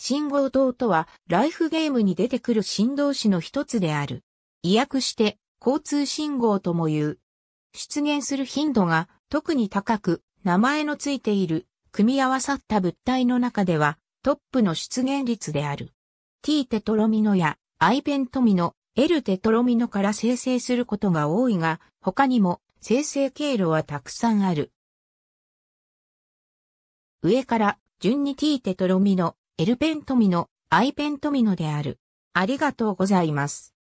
信号灯とは、ライフゲームに出てくる振動子の一つである。意訳して、交通信号とも言う。出現する頻度が特に高く、名前のついている、組み合わさった物体の中では、トップの出現率である。T テトロミノや、アイベントミノ、L テトロミノから生成することが多いが、他にも生成経路はたくさんある。上から順に T テトロミノ、エルペントミノ、アイペントミノである。ありがとうございます。